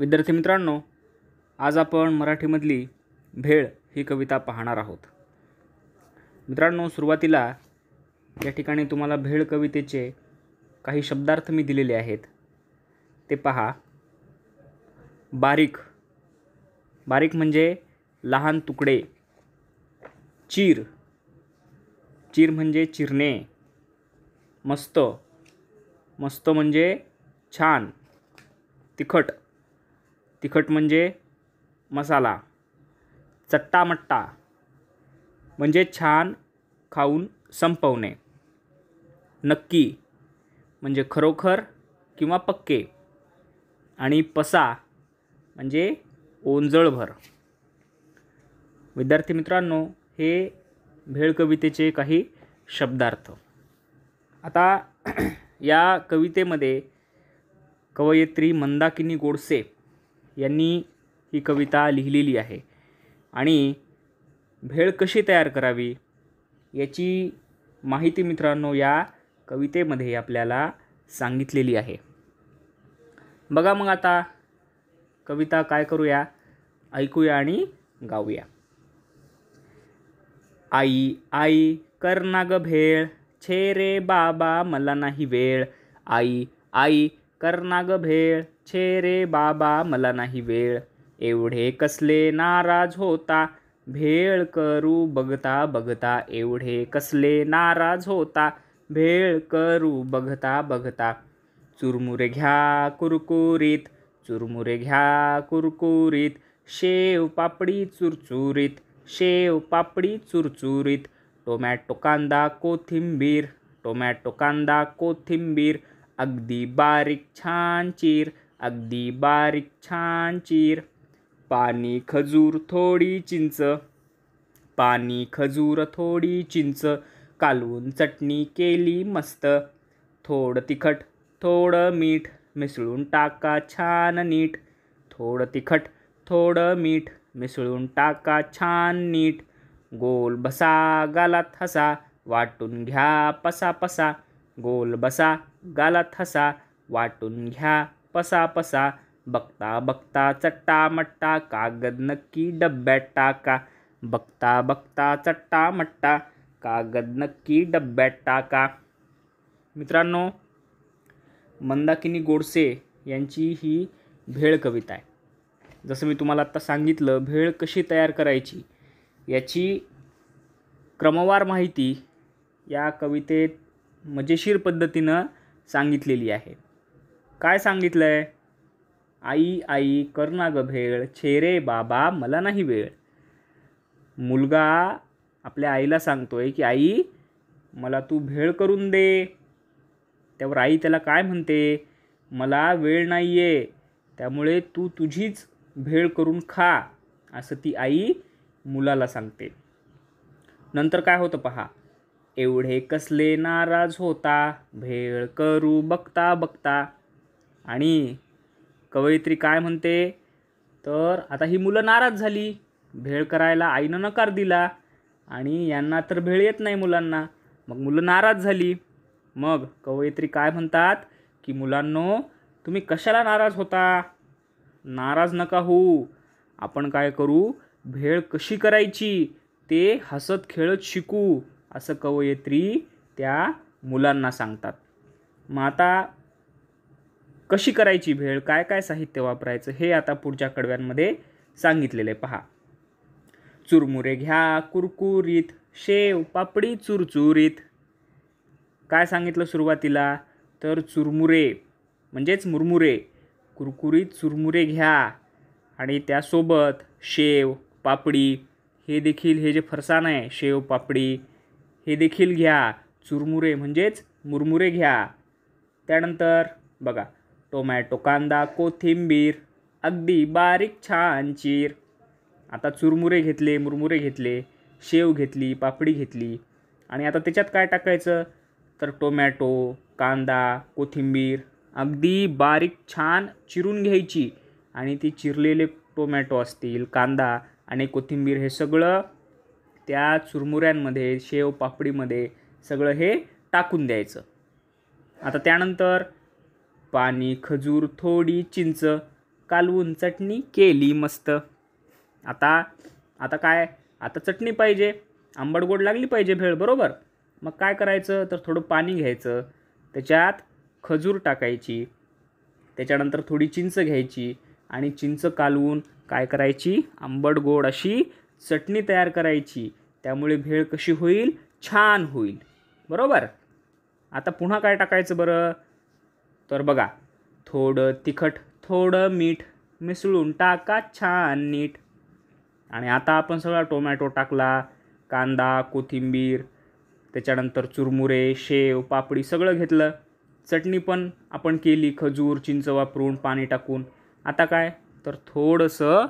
विद्यार्थी मित्रांनो आज आपण मराठीमधली भेळ ही कविता पाहणार आहोत मित्रांनो सुरुवातीला या ठिकाणी तुम्हाला भेळ कवितेचे काही शब्दार्थ मी दिलेले आहेत ते पहा बारीक बारीक म्हणजे लहान तुकडे चीर चीर म्हणजे चिरणे मस्त मस्त म्हणजे छान तिखट तिखट म्हणजे मसाला चट्टामट्टा म्हणजे छान खाऊन संपवणे नक्की म्हणजे खरोखर किंवा पक्के आणि पसा म्हणजे ओंजळभर विद्यार्थी मित्रांनो हे भेळ कवितेचे काही शब्दार्थ आता या कवितेमध्ये कवयित्री मंदाकिनी गोडसे यांनी ही कविता लिहिलेली आहे आणि भेळ कशी तयार करावी याची माहिती मित्रांनो या कवितेमध्ये आपल्याला सांगितलेली आहे बघा मग आता कविता काय करूया ऐकूया आणि गाऊया आई आई कर ना भेळ छे रे बाबा मला नाही वेळ आई आई कर भेळ छे रे बाबा मला नाही वेळ एवढे कसले नाराज होता भेळ करू बघता बघता एवढे कसले नाराज होता भेळ करू बघता बघता चुरमुरे घ्या कुरकुरीत चुरमुरे घ्या कुरकुरीत शेव पापडी चुरचुरीत शेव पापडी चुरचुरीत टोमॅटो कांदा कोथिंबीर टोमॅटो कांदा कोथिंबीर अगदी बारीक छान चीर अगदी बारीक छान चीर पाणी खजूर थोडी चिंच पाणी खजूर थोडी चिंच कालवून चटणी केली मस्त थोडं तिखट थोडं मीठ मिसळून टाका छान नीट थोडं तिखट थोडं मीठ मिसळून टाका छान नीट गोल बसा गालात हसा वाटून घ्या पसा पसा गोल बसा गालात हसा वाटून घ्या पसा पसा बघता बघता चट्टा मट्टा कागद नक्की डब्यात टाका बघता बघता चट्टा मट्टा कागद नक्की डब्यात टाका मित्रांनो मंदाकिनी गोडसे यांची ही भेळ कविता आहे जसं मी तुम्हाला आत्ता सांगितलं भेळ कशी तयार करायची याची क्रमवार माहिती या कवितेत मजेशीर पद्धतीनं सांगितलेली आहे काय सांगितलंय आई आई करुणा ग भेळ छेरे बाबा मला नाही वेळ मुलगा आपल्या आईला सांगतोय की आई मला तू भेळ करून दे त्यावर आई त्याला काय म्हणते मला वेळ नाही आहे त्यामुळे तू तुझीच भेळ करून खा असं ती आई मुलाला सांगते नंतर काय होतं पहा एवढे कसले नाराज होता भेळ करू बघता बघता आणि कवयित्री काय म्हणते तर आता ही मुलं नाराज झाली भेळ करायला आईनं नकार दिला आणि यांना तर भेळ येत नाही मुलांना मग मुलं नाराज झाली मग कवयित्री काय म्हणतात की मुलांनो तुम्ही कशाला नाराज होता नाराज नका होऊ आपण काय करू भेळ कशी करायची ते हसत खेळत शिकू असं कवयित्री त्या मुलांना सांगतात मग आता कशी करायची भेळ काय काय साहित्य वापरायचं हे आता पुढच्या कडव्यांमध्ये सांगितलेले पहा चुरमुरे घ्या कुरकुरीत शेव पापडी चुरचुरीत काय सांगितलं सुरुवातीला तर चुरमुरे म्हणजेच मुरमुरे कुरकुरीत चुरमुरे घ्या आणि त्यासोबत शेव पापडी हे देखील हे जे फरसाण आहे शेव पापडी हे देखील घ्या चुरमुरे म्हणजेच मुरमुरे घ्या त्यानंतर बघा टोमॅटो कांदा कोथिंबीर अगदी बारीक छान चीर आता चुरमुरे घेतले मुरमुरे घेतले शेव घेतली पापडी घेतली आणि आता त्याच्यात काय टाकायचं तर टोमॅटो कांदा कोथिंबीर अगदी बारीक छान चिरून घ्यायची आणि ती चिरलेले टोमॅटो असतील कांदा आणि कोथिंबीर हे सगळं त्या चुरमुऱ्यांमध्ये शेव पापडीमध्ये सगळं हे टाकून द्यायचं आता त्यानंतर पाणी खजूर थोडी चिंच कालवून चटणी केली मस्त आता आता काय आता चटणी पाहिजे आंबट गोड लागली पाहिजे भेळ बरोबर मग काय करायचं तर थोडं पाणी घ्यायचं त्याच्यात खजूर टाकायची त्याच्यानंतर थोडी चिंच घ्यायची आणि चिंच कालवून काय करायची आंबट गोड अशी चटणी तयार करायची त्यामुळे भेळ कशी होईल छान होईल बरोबर आता पुन्हा काय टाकायचं बरं तर बघा थोडं तिखट थोडं मीठ मिसळून टाका छान नीट आणि आता आपण सगळा टोमॅटो टाकला कांदा कोथिंबीर त्याच्यानंतर चुरमुरे शेव पापडी सगळं घेतलं चटणी पण आपण केली खजूर चिंच वापरून पाणी टाकून आता काय तर थोडंसं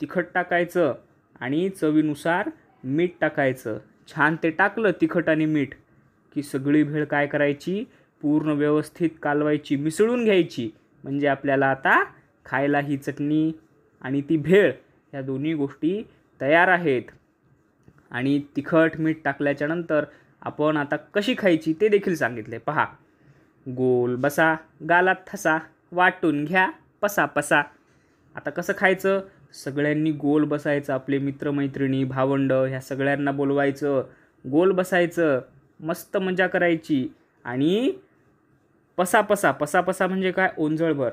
तिखट टाकायचं आणि चवीनुसार मीठ टाकायचं छान ते टाकलं तिखट आणि मीठ की सगळी भेळ काय करायची पूर्ण व्यवस्थित कालवायची मिसळून घ्यायची म्हणजे आपल्याला आता खायला ही चटणी आणि ती भेळ ह्या दोन्ही गोष्टी तयार आहेत आणि तिखट मीठ टाकल्याच्यानंतर आपण आता कशी खायची ते देखील सांगितले पहा गोल बसा गालात थसा वाटून घ्या पसा पसा आता कसं खायचं सगळ्यांनी गोल बसायचं आपले मित्रमैत्रिणी भावंड ह्या सगळ्यांना बोलवायचं गोल बसायचं मस्त मजा करायची आणि पसापसा पसापसा म्हणजे काय ओंजळभर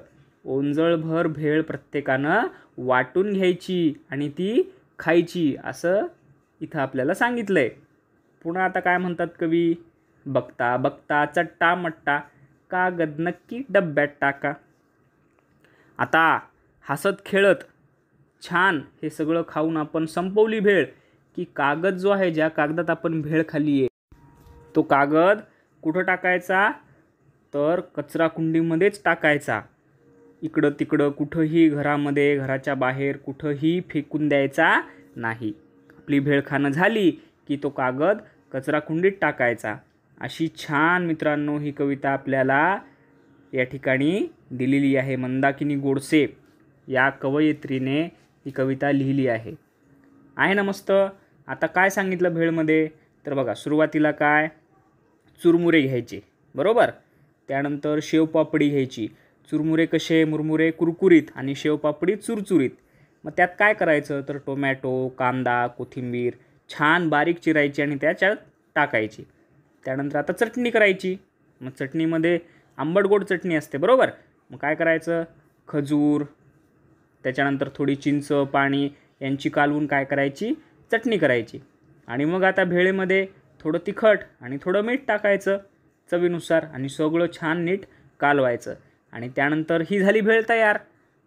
ओंजळभर भेळ प्रत्येकानं वाटून घ्यायची आणि ती खायची असं इथं आपल्याला सांगितलं आहे पुन्हा आता काय म्हणतात कवी बघता बघता चट्टा मट्टा कागद नक्की डब्यात टाका आता हसत खेळत छान हे सगळं खाऊन आपण संपवली भेळ की कागद जो आहे ज्या कागदात आपण भेळ खाली आहे तो कागद कुठं टाकायचा तर कचरा कुंडीमध्येच टाकायचा इकडं तिकडं कुठंही घरामध्ये घराच्या बाहेर कुठंही फेकून द्यायचा नाही आपली भेळखानं झाली की तो कागद कचरा कुंडीत टाकायचा अशी छान मित्रांनो ही कविता आपल्याला या ठिकाणी दिलेली आहे मंदाकिनी गोडसे या कवयित्रीने ही कविता लिहिली आहे आहे ना मस्त आता काय सांगितलं भेळमध्ये तर बघा सुरुवातीला काय चुरमुरे घ्यायचे बरोबर त्यानंतर शेवपापडी घ्यायची चुरमुरे कसे मुरमुरे कुरकुरीत आणि शेवपापडी चुरचुरीत मग त्यात काय करायचं तर टोमॅटो कांदा कोथिंबीर छान बारीक चिरायची आणि त्याच्यात टाकायची त्यानंतर आता चटणी करायची मग चटणीमध्ये आंबट गोड चटणी असते बरोबर मग काय करायचं खजूर त्याच्यानंतर थोडी चिंच पाणी यांची कालवून काय करायची चटणी करायची आणि मग आता भेळेमध्ये थोडं तिखट आणि थोडं मीठ टाकायचं चवीनुसार आणि सगळं छान नीट कालवायचं आणि त्यानंतर ही झाली भेळ तयार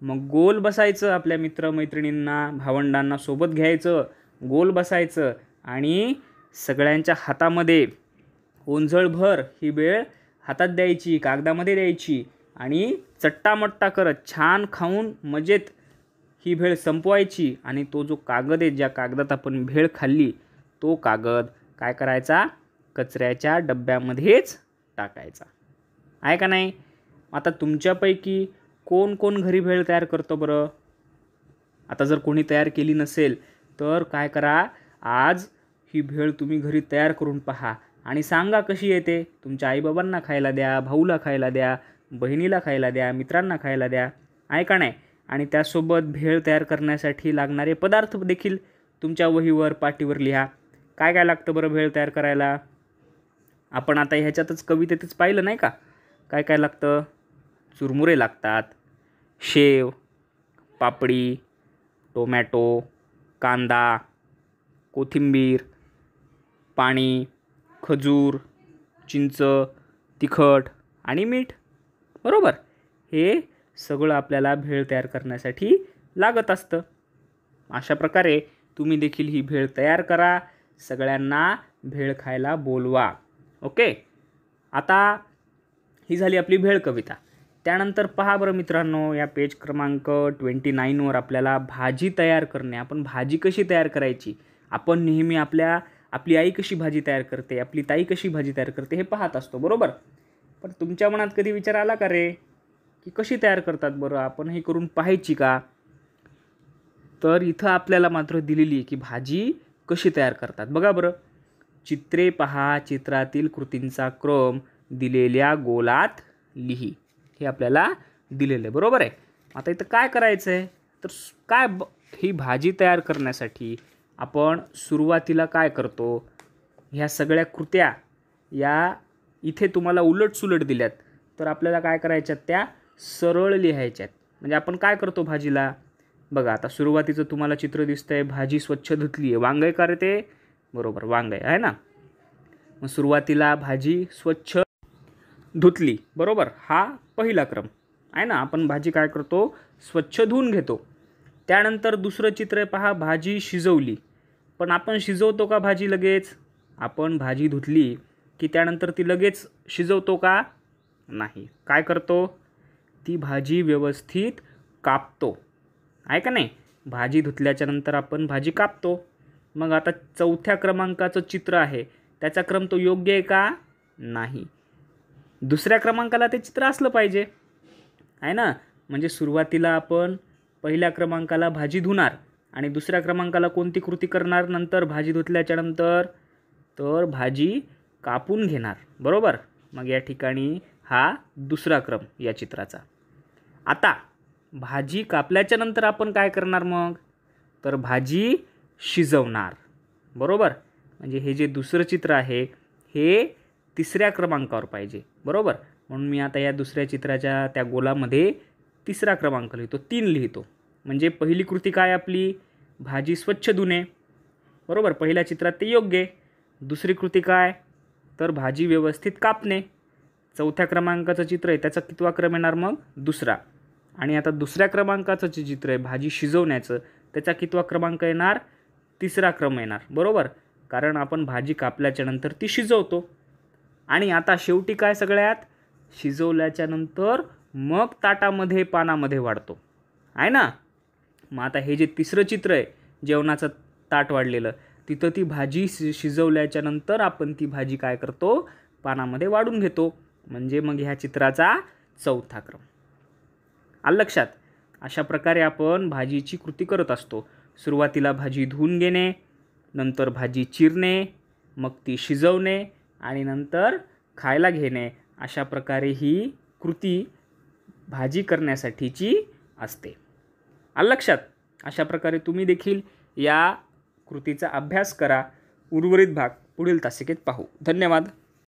मग गोल बसायचं आपल्या मित्रमैत्रिणींना भावंडांना सोबत घ्यायचं गोल बसायचं आणि सगळ्यांच्या हातामध्ये भर ही भेळ हातात द्यायची कागदामध्ये द्यायची आणि चट्टामट्टा करत छान खाऊन मजेत ही भेळ संपवायची आणि तो जो कागद आहे ज्या कागदात आपण भेळ खाल्ली तो कागद काय करायचा कचऱ्याच्या डब्यामध्येच टाकायचा आहे का नाही आता तुमच्यापैकी कोण कोण घरी भेळ तयार करतो बरं आता जर कोणी तयार केली नसेल तर काय करा आज ही भेळ तुम्ही घरी तयार करून पहा आणि सांगा कशी येते तुमच्या आईबाबांना खायला द्या भाऊला खायला द्या बहिणीला खायला द्या मित्रांना खायला द्या आहे का नाही आणि त्यासोबत भेळ तयार करण्यासाठी लागणारे पदार्थ देखील तुमच्या वहीवर पाटीवर लिहा काय काय लागतं बरं भेळ तयार करायला आपण आता ह्याच्यातच कवितेतच पाहिलं नाही का काय काय लागतं चुरमुरे लागतात शेव पापडी टोमॅटो कांदा कोथिंबीर पाणी खजूर चिंच तिखट आणि मीठ बरोबर हे सगळं आपल्याला भेळ तयार करण्यासाठी लागत असतं अशा प्रकारे तुम्ही देखील ही भेळ तयार करा सगळ्यांना भेळ खायला बोलवा ओके आता ही झाली आपली भेळ कविता त्यानंतर पहा बरं मित्रांनो या पेज क्रमांक ट्वेंटी नाईनवर आपल्याला भाजी तयार करणे आपण भाजी कशी तयार करायची आपण नेहमी आपल्या आपली आई कशी भाजी तयार करते आपली ताई कशी भाजी तयार करते हे पाहत असतो बरोबर पण तुमच्या मनात कधी विचार आला का रे की कशी तयार करतात बरं आपण हे करून पाहायची का तर इथं आपल्याला मात्र दिलेली आहे की भाजी कशी तयार करतात बघा बरं चित्रे पहा चित्रातील कृतींचा क्रम दिलेल्या गोलात लिही हे आपल्याला दिलेलं आहे बरोबर आहे आता इथं काय करायचं आहे तर काय ब ही भाजी तयार करण्यासाठी आपण सुरुवातीला काय करतो ह्या सगळ्या कृत्या या इथे तुम्हाला उलटसुलट दिल्यात तर आपल्याला काय करायच्यात त्या सरळ लिहायच्यात म्हणजे आपण काय करतो भाजीला बघा आता सुरुवातीचं तुम्हाला चित्र दिसतंय भाजी स्वच्छ धुतली आहे वांगे ते बरोबर वांग आहे ना मग सुरुवातीला भाजी स्वच्छ धुतली बरोबर हा पहिला क्रम आहे ना आपण भाजी काय करतो स्वच्छ धुवून घेतो त्यानंतर दुसरं चित्र पहा भाजी शिजवली पण आपण शिजवतो का भाजी लगेच आपण भाजी धुतली की त्यानंतर ती लगेच शिजवतो का नाही काय करतो ती भाजी व्यवस्थित कापतो आहे का नाही भाजी धुतल्याच्यानंतर आपण भाजी कापतो मग आता चौथ्या क्रमांकाचं चित्र आहे त्याचा क्रम तो योग्य आहे का नाही दुसऱ्या क्रमांकाला ते चित्र असलं पाहिजे आहे ना म्हणजे सुरुवातीला आपण पहिल्या क्रमांकाला भाजी धुणार आणि दुसऱ्या क्रमांकाला कोणती कृती करणार नंतर भाजी धुतल्याच्यानंतर तर भाजी कापून घेणार बरोबर मग या ठिकाणी हा दुसरा क्रम या चित्राचा आता भाजी कापल्याच्यानंतर आपण काय करणार मग तर भाजी शिजवणार बरोबर म्हणजे हे जे दुसरं चित्र आहे हे तिसऱ्या क्रमांकावर पाहिजे बरोबर म्हणून मी आता या दुसऱ्या चित्राच्या त्या गोलामध्ये तिसरा क्रमांक लिहितो तीन लिहितो म्हणजे पहिली कृती काय आपली भाजी स्वच्छ धुणे बरोबर पहिल्या चित्रात ते योग्य आहे दुसरी कृती काय तर भाजी व्यवस्थित कापणे चौथ्या क्रमांकाचं चित्र आहे त्याचा कितवा क्रम येणार मग दुसरा आणि आता दुसऱ्या क्रमांकाचं जे चित्र आहे भाजी शिजवण्याचं त्याचा कितवा क्रमांक येणार तिसरा क्रम येणार बरोबर कारण आपण भाजी कापल्याच्यानंतर ती शिजवतो आणि आता शेवटी काय सगळ्यात शिजवल्याच्यानंतर मग ताटामध्ये पानामध्ये वाढतो आहे ना मग आता हे जे तिसरं चित्र आहे जेवणाचं ताट वाढलेलं तिथं ती भाजी शि शिजवल्याच्यानंतर आपण ती भाजी काय करतो पानामध्ये वाढून घेतो म्हणजे मग ह्या चित्राचा चौथा क्रम आलं लक्षात अशा प्रकारे आपण भाजीची कृती करत असतो सुरुवातीला भाजी धुवून घेणे नंतर भाजी चिरणे मग ती शिजवणे आणि नंतर खायला घेणे अशा प्रकारे ही कृती भाजी करण्यासाठीची असते लक्षात अशा प्रकारे तुम्ही देखील या कृतीचा अभ्यास करा उर्वरित भाग पुढील तासिकेत पाहू धन्यवाद